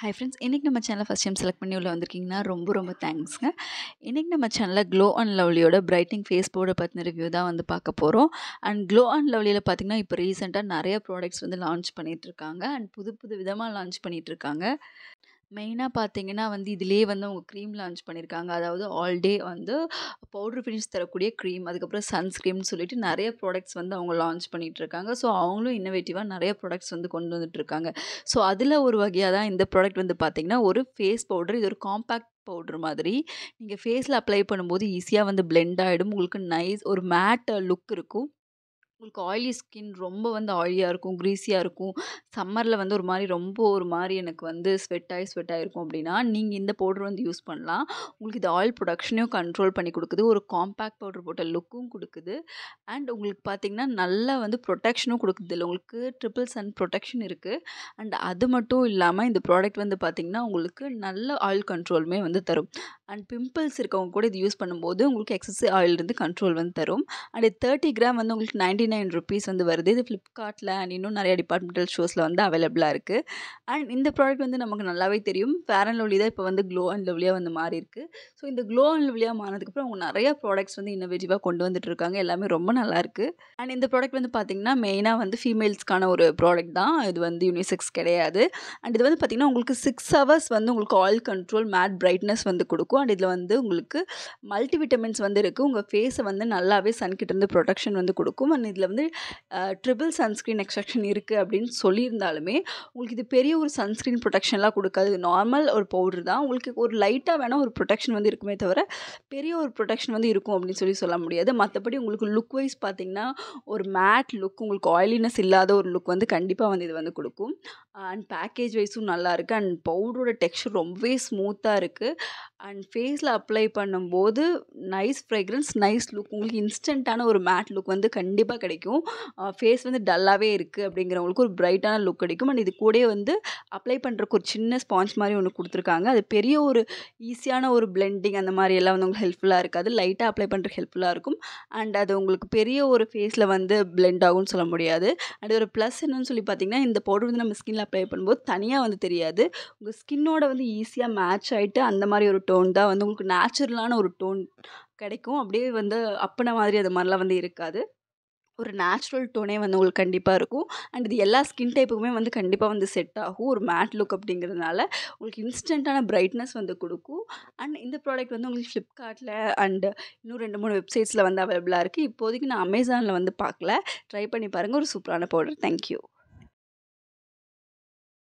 hi friends இன்றைக்கி நம்ம சேனலை ஃபஸ்ட் டைம் செலக்ட் பண்ணி உள்ள வந்திருக்கீங்கன்னா ரொம்ப ரொம்ப தேங்க்ஸுங்க இன்றைக்கி நம்ம சேனலில் க்ளோ அண்ட் லவ்லியோட பிரைட்டிங் ஃபேஸ் போர்டை பற்றின ரிவ்யூ தான் வந்து பார்க்க போகிறோம் அண்ட் க்ளோ அண்ட் லவ்லியில் பார்த்திங்கன்னா இப்போ ரீசெண்டாக நிறைய ப்ராடக்ட்ஸ் வந்து லான்ச் பண்ணிகிட்ருக்காங்க அண்ட் புது புது விதமாக லான்ச் பண்ணிகிட்ருக்காங்க மெயினாக பார்த்தீங்கன்னா வந்து இதுலேயே வந்து அவங்க க்ரீம் லான்ச் பண்ணியிருக்காங்க அதாவது ஆல் டே வந்து பவுட்ரு ஃபினிஷ் தரக்கூடிய க்ரீம் அதுக்கப்புறம் சன்ஸ்க்ரீம்னு சொல்லிட்டு நிறைய ப்ராடக்ட்ஸ் வந்து அவங்க லான்ச் பண்ணிகிட்ருக்காங்க ஸோ அவங்களும் இன்னோவேட்டிவாக நிறைய ப்ராடக்ட்ஸ் வந்து கொண்டு வந்துட்டுருக்காங்க ஸோ அதில் ஒரு வகையாக தான் இந்த ப்ராடக்ட் வந்து பார்த்திங்கன்னா ஒரு ஃபேஸ் பவுடர் இது ஒரு காம்பேக்ட் பவுட்ரு மாதிரி நீங்கள் ஃபேஸில் அப்ளை பண்ணும்போது ஈஸியாக வந்து பிளெண்ட் ஆகிடும் உங்களுக்கு நைஸ் ஒரு மேட் லுக் இருக்கும் உங்களுக்கு ஆயிலி ஸ்கின் ரொம்ப வந்து ஆயிலியாக இருக்கும் க்ரீஸியாக இருக்கும் சம்மரில் வந்து ஒரு மாதிரி ரொம்ப ஒரு மாதிரி எனக்கு வந்து ஸ்வெட் ஆகி ஸ்வெட் ஆகிருக்கும் அப்படின்னா நீங்கள் இந்த பவுடர் வந்து யூஸ் பண்ணலாம் உங்களுக்கு இது ஆயில் ப்ரொடக்ஷனையும் கண்ட்ரோல் பண்ணி கொடுக்குது ஒரு காம்பேக்ட் பவுடர் போட்ட லுக்கும் கொடுக்குது அண்ட் உங்களுக்கு பார்த்திங்கன்னா நல்லா வந்து ப்ரொடெக்ஷனும் கொடுக்குது இல்லை உங்களுக்கு ட்ரிபிள் சன் ப்ரொடெக்ஷன் இருக்குது அண்ட் அது மட்டும் இல்லாமல் இந்த ப்ராடக்ட் வந்து பார்த்திங்கன்னா உங்களுக்கு நல்ல ஆயில் கண்ட்ரோலுமே வந்து தரும் அண்ட் பிம்பிள்ஸ் இருக்கவங்க கூட இது யூஸ் பண்ணும்போது உங்களுக்கு எக்ஸஸ் ஆயில் இருந்து கண்ட்ரோல் வந்து தரும் அண்ட் தேர்ட்டி கிராம் வந்து உங்களுக்கு நைன்டி நைன் ருபீஸ் வந்து வருது இது ஃப்ளிப்கார்ட்டில் அண்ட் இன்னும் நிறைய டிபார்ட்மெண்டல் ஷோஸில் வந்து அவைலபிளாக இருக்குது அண்ட் இந்த ப்ராடக்ட் வந்து நமக்கு நல்லாவே தெரியும் ஃபேர் அண்ட் லவ்லி தான் இப்போ வந்து க்ளோ அண்ட் லவ்லியாக வந்து மாறி இருக்குது ஸோ இந்த க்ளோ அண்ட் லவ்லியாக மாறினதுக்கப்புறம் அவங்க நிறையா ப்ராடக்ட்ஸ் வந்து இன்னோவேட்டிவாக கொண்டு வந்துட்டு இருக்காங்க எல்லாமே ரொம்ப நல்லாயிருக்கு அண்ட் இந்த ப்ராடக்ட் வந்து பார்த்திங்கன்னா மெயினாக வந்து ஃபீமேல்ஸ்க்கான ஒரு ப்ராடக்ட் தான் இது வந்து யூனிசெக்ஸ் கிடையாது அண்ட் இது வந்து பார்த்திங்கன்னா உங்களுக்கு சிக்ஸ் ஹவர்ஸ் வந்து உங்களுக்கு ஆயில் கண்ட்ரோல் மேட் பிரைட்னஸ் வந்து கொடுக்கும் அண்ட் இதில் வந்து உங்களுக்கு மல்டி விட்டமின்ஸ் வந்து இருக்குது உங்கள் ஃபேஸை வந்து நல்லாவே சன்கிட்டேருந்து இருந்து ப்ரொடெக்ஷன் வந்து கொடுக்கும் அண்ட் இதில் இதில் வந்து ட்ரிபிள் சன்ஸ்க்ரீன் எக்ஸ்ட்ரக்ஷன் இருக்குது அப்படின்னு சொல்லியிருந்தாலுமே உங்களுக்கு இது பெரிய ஒரு சன்ஸ்க்ரீன் ப்ரொடெக்ஷன்லாம் கொடுக்காது நார்மல் ஒரு பவுடர் தான் உங்களுக்கு ஒரு லைட்டாக வேணால் ஒரு ப்ரொடெக்ஷன் வந்து இருக்குமே தவிர பெரிய ஒரு ப்ரொடெக்ஷன் வந்து இருக்கும் அப்படின்னு சொல்லி சொல்ல முடியாது மற்றபடி உங்களுக்கு லுக் வைஸ் பார்த்திங்கன்னா ஒரு மேட் லுக் உங்களுக்கு ஆயிலினஸ் இல்லாத ஒரு லுக் வந்து கண்டிப்பாக வந்து இது வந்து கொடுக்கும் அண்ட் பேக்கேஜ் வைஸும் நல்லாயிருக்கு அண்ட் பவுடரோட டெக்ஸ்டர் ரொம்பவே ஸ்மூத்தாக இருக்குது அண்ட் ஃபேஸில் அப்ளை பண்ணும்போது நைஸ் ஃப்ரெக்ரன்ஸ் நைஸ் லுக் உங்களுக்கு இன்ஸ்டண்ட்டான ஒரு மேட் லுக் வந்து கண்டிப்பாக கிடைக்கும் கிடைக்கும் ஃபேஸ் வந்து டல்லாகவே இருக்குது அப்படிங்கிறவங்களுக்கு ஒரு பிரைட்டான லுக் கிடைக்கும் அண்ட் இது கூட வந்து அப்ளை பண்ணுறக்கு ஒரு சின்ன ஸ்பான்ஸ் மாதிரி ஒன்று கொடுத்துருக்காங்க அது பெரிய ஒரு ஈஸியான ஒரு பிளெண்டிங் அந்த மாதிரி எல்லாம் வந்து உங்களுக்கு ஹெல்ப்ஃபுல்லாக இருக்காது லைட்டாக அப்ளை பண்ணுறதுக்கு ஹெல்ப்ஃபுல்லாக இருக்கும் அண்ட் அது உங்களுக்கு பெரிய ஒரு ஃபேஸில் வந்து பிளெண்ட் ஆகும்னு சொல்ல முடியாது அண்ட் ஒரு ப்ளஸ் என்னன்னு சொல்லி பார்த்தீங்கன்னா இந்த பவுடர் வந்து நம்ம ஸ்கின்ல அப்ளை பண்ணும்போது தனியாக வந்து தெரியாது உங்கள் ஸ்கின்னோட வந்து ஈஸியாக மேட்ச் ஆகிட்டு அந்த மாதிரி ஒரு டோன் தான் வந்து உங்களுக்கு நேச்சுரலான ஒரு டோன் கிடைக்கும் அப்படியே வந்து அப்பன மாதிரி அது மாதிரிலாம் வந்து இருக்காது ஒரு நேச்சுரல் டோனே வந்து உங்களுக்கு கண்டிப்பாக இருக்கும் அண்ட் இது எல்லா ஸ்கின் டைப்புக்குமே வந்து கண்டிப்பாக வந்து செட் ஆகும் ஒரு மேட் லுக் அப்படிங்கிறதுனால உங்களுக்கு இன்ஸ்டண்ட்டான பிரைட்னஸ் வந்து கொடுக்கும் அண்ட் இந்த ப்ராடக்ட் வந்து உங்களுக்கு ஃப்ளிப்கார்ட்டில் அண்ட் இன்னும் ரெண்டு மூணு வெப்சைட்ஸில் வந்து அவைலபிளாக இருக்குது இப்போதைக்கு நான் அமேசானில் வந்து பார்க்கல ட்ரை பண்ணி பாருங்கள் ஒரு சூப்பரான பவுடர் தேங்க்யூ